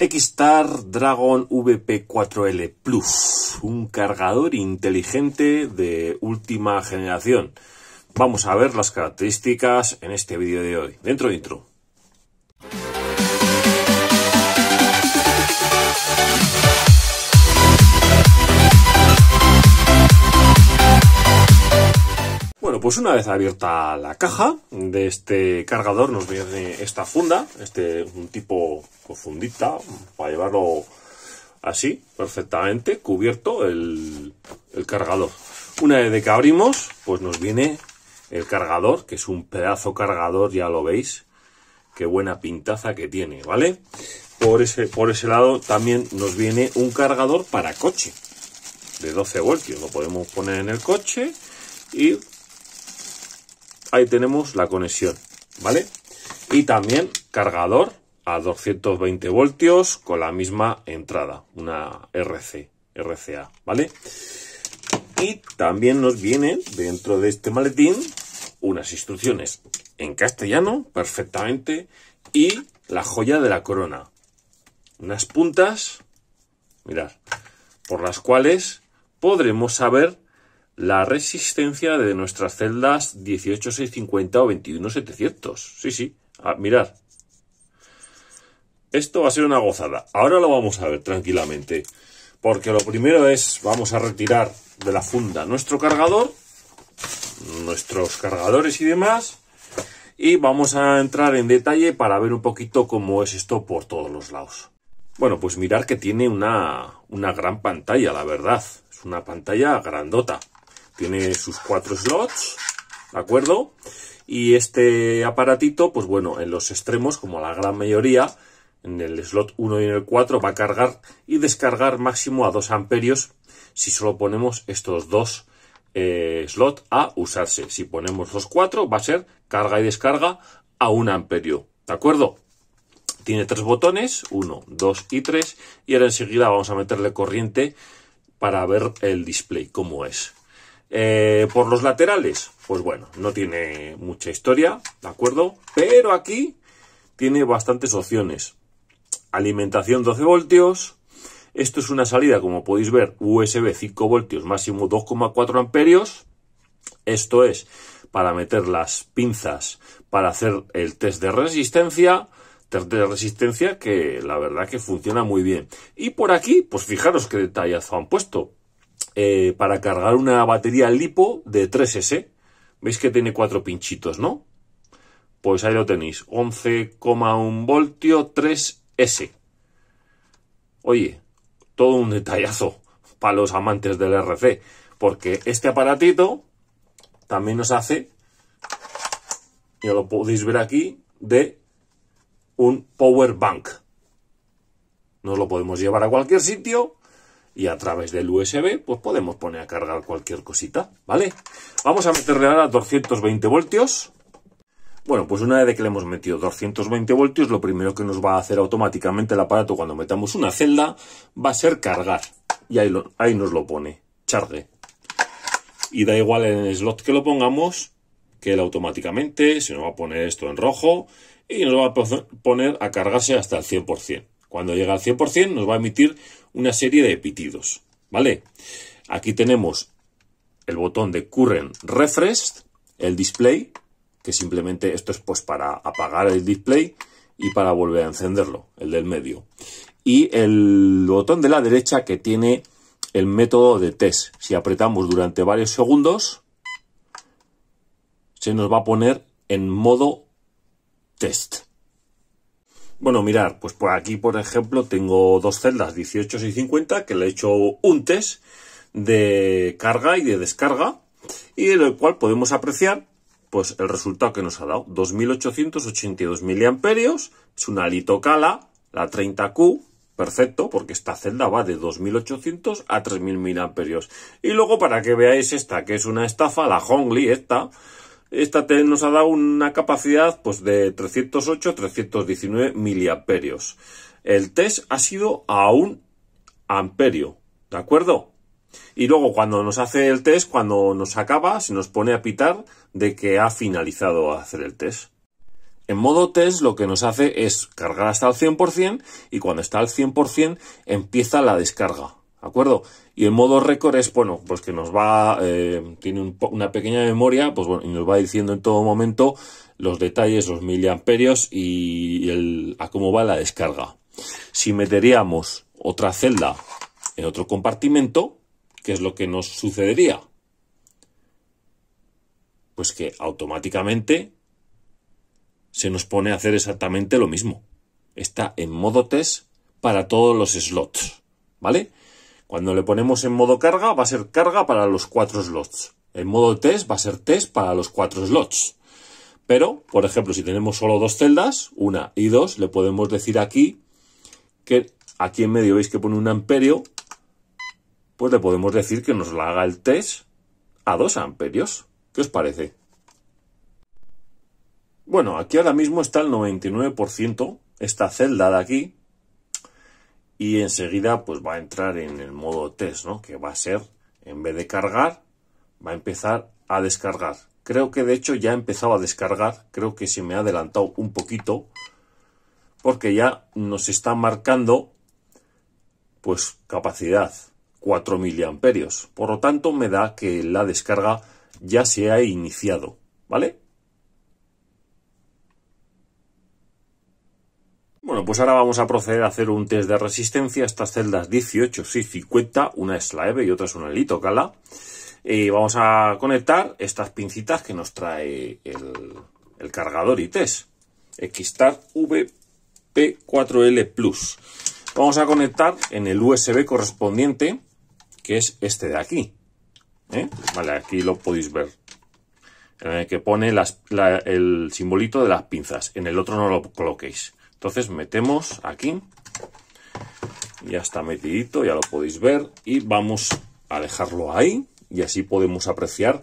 Star Dragon VP4L Plus, un cargador inteligente de última generación. Vamos a ver las características en este vídeo de hoy. Dentro de intro. pues una vez abierta la caja de este cargador nos viene esta funda, este un tipo fundita, para llevarlo así, perfectamente, cubierto el, cargador. Una vez de que abrimos, pues nos viene el cargador, que es un pedazo cargador, ya lo veis, qué buena pintaza que tiene, ¿vale? Por ese, por ese lado también nos viene un cargador para coche, de 12 voltios, lo podemos poner en el coche y ahí tenemos la conexión, ¿vale? Y también cargador a 220 voltios con la misma entrada, una RC, RCA, ¿vale? Y también nos viene dentro de este maletín unas instrucciones en castellano, perfectamente, y la joya de la corona. Unas puntas, mirad, por las cuales podremos saber la resistencia de nuestras celdas 18650 o 21700. Sí, sí, ah, mirad. Esto va a ser una gozada. Ahora lo vamos a ver tranquilamente. Porque lo primero es, vamos a retirar de la funda nuestro cargador, nuestros cargadores y demás. Y vamos a entrar en detalle para ver un poquito cómo es esto por todos los lados. Bueno, pues mirar que tiene una, una gran pantalla, la verdad. Es una pantalla grandota. Tiene sus cuatro slots, ¿de acuerdo? Y este aparatito, pues bueno, en los extremos, como la gran mayoría, en el slot 1 y en el 4 va a cargar y descargar máximo a 2 amperios si solo ponemos estos dos eh, slots a usarse. Si ponemos los cuatro va a ser carga y descarga a 1 amperio. ¿De acuerdo? Tiene tres botones, 1, 2 y 3 y ahora enseguida vamos a meterle corriente para ver el display, cómo es. Eh, por los laterales, pues bueno, no tiene mucha historia, ¿de acuerdo? Pero aquí tiene bastantes opciones. Alimentación 12 voltios. Esto es una salida, como podéis ver, USB 5 voltios, máximo 2,4 amperios. Esto es para meter las pinzas para hacer el test de resistencia. Test de resistencia que la verdad que funciona muy bien. Y por aquí, pues fijaros qué detallazo han puesto eh, para cargar una batería lipo de 3S. Veis que tiene cuatro pinchitos, ¿no? Pues ahí lo tenéis, 11,1 voltio 3S. Oye, todo un detallazo para los amantes del RC, porque este aparatito también nos hace, ya lo podéis ver aquí, de un power bank. Nos lo podemos llevar a cualquier sitio y a través del USB pues podemos poner a cargar cualquier cosita, ¿vale? Vamos a meterle a 220 voltios. Bueno, pues una vez que le hemos metido 220 voltios, lo primero que nos va a hacer automáticamente el aparato cuando metamos una celda va a ser cargar. Y ahí, ahí nos lo pone, charge. Y da igual en el slot que lo pongamos, que él automáticamente se nos va a poner esto en rojo y nos va a poner a cargarse hasta el 100%. Cuando llega al 100% nos va a emitir una serie de pitidos, ¿vale? Aquí tenemos el botón de Current Refresh, el display, que simplemente esto es pues para apagar el display y para volver a encenderlo, el del medio. Y el botón de la derecha que tiene el método de test. Si apretamos durante varios segundos, se nos va a poner en modo test. Bueno, mirar, pues por aquí, por ejemplo, tengo dos celdas 18 y 50 que le he hecho un test de carga y de descarga y en el cual podemos apreciar pues el resultado que nos ha dado. 2.882 miliamperios, es una litocala, la 30Q, perfecto, porque esta celda va de 2.800 a 3.000 miliamperios. Y luego para que veáis esta, que es una estafa, la Hongli, esta, esta ten nos ha dado una capacidad pues, de 308-319 miliamperios. El test ha sido a un amperio, ¿de acuerdo? Y luego cuando nos hace el test, cuando nos acaba, se nos pone a pitar de que ha finalizado hacer el test. En modo test lo que nos hace es cargar hasta el 100% y cuando está al 100% empieza la descarga. ¿De acuerdo? Y el modo récord es, bueno, pues que nos va, eh, tiene una pequeña memoria, pues bueno, y nos va diciendo en todo momento los detalles, los miliamperios y el, a cómo va la descarga. Si meteríamos otra celda en otro compartimento, ¿qué es lo que nos sucedería? Pues que automáticamente se nos pone a hacer exactamente lo mismo. Está en modo test para todos los slots, ¿vale? Cuando le ponemos en modo carga, va a ser carga para los cuatro slots. En modo test, va a ser test para los cuatro slots. Pero, por ejemplo, si tenemos solo dos celdas, una y dos, le podemos decir aquí que aquí en medio veis que pone un amperio, pues le podemos decir que nos la haga el test a dos amperios. ¿Qué os parece? Bueno, aquí ahora mismo está el 99%, esta celda de aquí, y enseguida pues va a entrar en el modo test, ¿no? Que va a ser, en vez de cargar, va a empezar a descargar. Creo que de hecho ya ha empezado a descargar, creo que se me ha adelantado un poquito, porque ya nos está marcando pues capacidad 4 miliamperios. Por lo tanto, me da que la descarga ya se ha iniciado, ¿vale? Bueno, pues ahora vamos a proceder a hacer un test de resistencia estas celdas 18, 6, 50, una es la EVE y otra es una litocala. Y eh, vamos a conectar estas pincitas que nos trae el, el cargador ITES, XTAR VP4L Plus. Vamos a conectar en el USB correspondiente, que es este de aquí. ¿Eh? Vale, aquí lo podéis ver. que pone el simbolito de las pinzas. En el otro no lo coloquéis. Entonces metemos aquí, ya está metidito, ya lo podéis ver, y vamos a dejarlo ahí y así podemos apreciar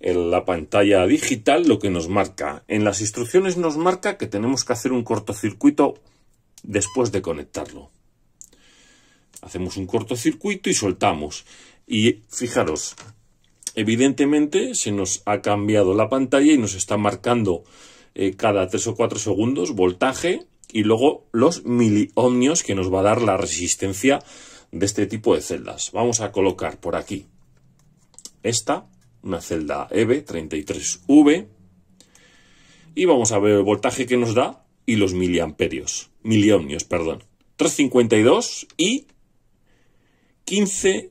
en la pantalla digital lo que nos marca. En las instrucciones nos marca que tenemos que hacer un cortocircuito después de conectarlo. Hacemos un cortocircuito y soltamos. Y fijaros, evidentemente se nos ha cambiado la pantalla y nos está marcando eh, cada 3 o 4 segundos voltaje y luego los miliohmios que nos va a dar la resistencia de este tipo de celdas. Vamos a colocar por aquí esta, una celda EB33V, y vamos a ver el voltaje que nos da y los miliamperios, miliohmios, perdón. 352 y 15,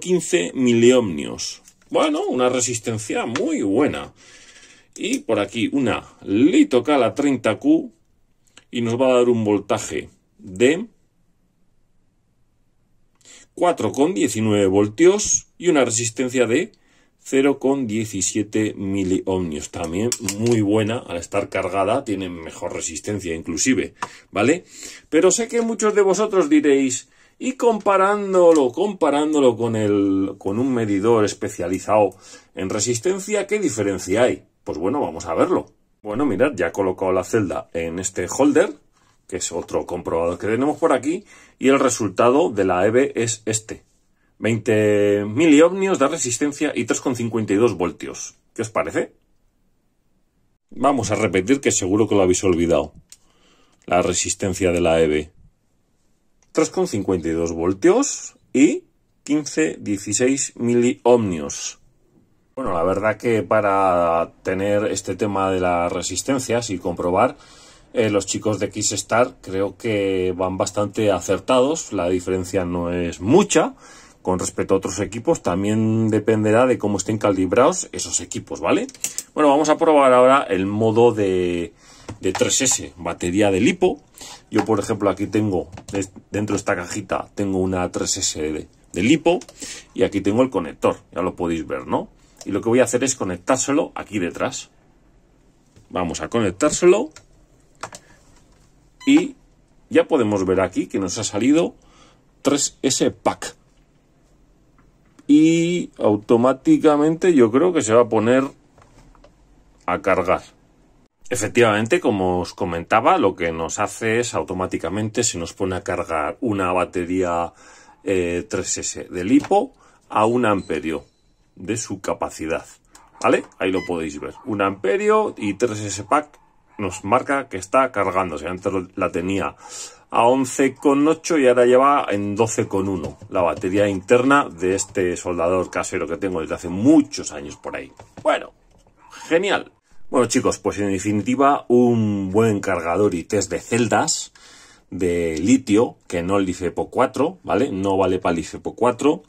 015 miliohmios. Bueno, una resistencia muy buena. Y por aquí una litocala 30Q y nos va a dar un voltaje de 4,19 voltios y una resistencia de 0,17 miliohmios. También muy buena, al estar cargada tiene mejor resistencia inclusive, ¿vale? Pero sé que muchos de vosotros diréis, y comparándolo, comparándolo con, el, con un medidor especializado en resistencia, ¿qué diferencia hay? Pues bueno, vamos a verlo. Bueno, mirad, ya he colocado la celda en este holder, que es otro comprobador que tenemos por aquí, y el resultado de la EVE es este. 20 miliovnios de resistencia y 3,52 voltios. ¿Qué os parece? Vamos a repetir que seguro que lo habéis olvidado. La resistencia de la EVE. 3,52 voltios y 15, 16 miliohmios. Bueno, la verdad que para tener este tema de las resistencias y comprobar, eh, los chicos de xstar creo que van bastante acertados, la diferencia no es mucha. Con respecto a otros equipos, también dependerá de cómo estén calibrados esos equipos, ¿vale? Bueno, vamos a probar ahora el modo de, 3S, batería de lipo. Yo, por ejemplo, aquí tengo, dentro de esta cajita, tengo una 3S de lipo y aquí tengo el conector, ya lo podéis ver, ¿no? y lo que voy a hacer es conectárselo aquí detrás. Vamos a conectárselo y ya podemos ver aquí que nos ha salido 3S Pack. Y automáticamente yo creo que se va a poner a cargar. Efectivamente, como os comentaba, lo que nos hace es automáticamente se nos pone a cargar una batería 3S eh, de lipo a un amperio de su capacidad. ¿Vale? Ahí lo podéis ver. Un amperio y 3S pack nos marca que está cargándose. Antes la tenía a 11,8 y ahora lleva en 12,1 la batería interna de este soldador casero que tengo desde hace muchos años por ahí. Bueno, genial. Bueno chicos, pues en definitiva un buen cargador y test de celdas de litio, que no el IFEPO 4, ¿vale? No vale para el IFEPO 4.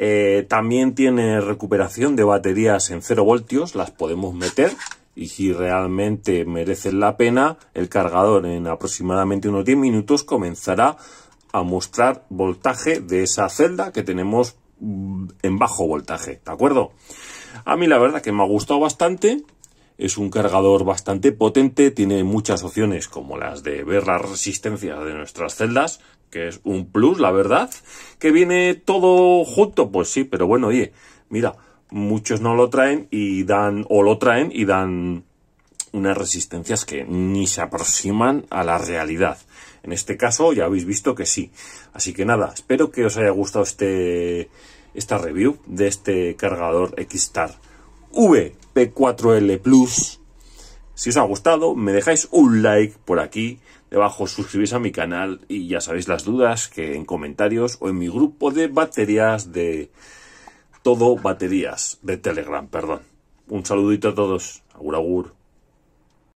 Eh, también tiene recuperación de baterías en 0 voltios, las podemos meter y si realmente merecen la pena, el cargador en aproximadamente unos 10 minutos comenzará a mostrar voltaje de esa celda que tenemos mm, en bajo voltaje, ¿de acuerdo? A mí la verdad que me ha gustado bastante, es un cargador bastante potente, tiene muchas opciones como las de ver la resistencia de nuestras celdas, que es un plus, la verdad. Que viene todo junto, pues sí, pero bueno, oye, mira, muchos no lo traen y dan, o lo traen y dan unas resistencias que ni se aproximan a la realidad. En este caso ya habéis visto que sí. Así que nada, espero que os haya gustado este, esta review de este cargador X-Star. VP4L Plus. Si os ha gustado, me dejáis un like por aquí, debajo suscribís a mi canal y ya sabéis las dudas que en comentarios o en mi grupo de baterías de todo baterías de Telegram, perdón. Un saludito a todos. Agur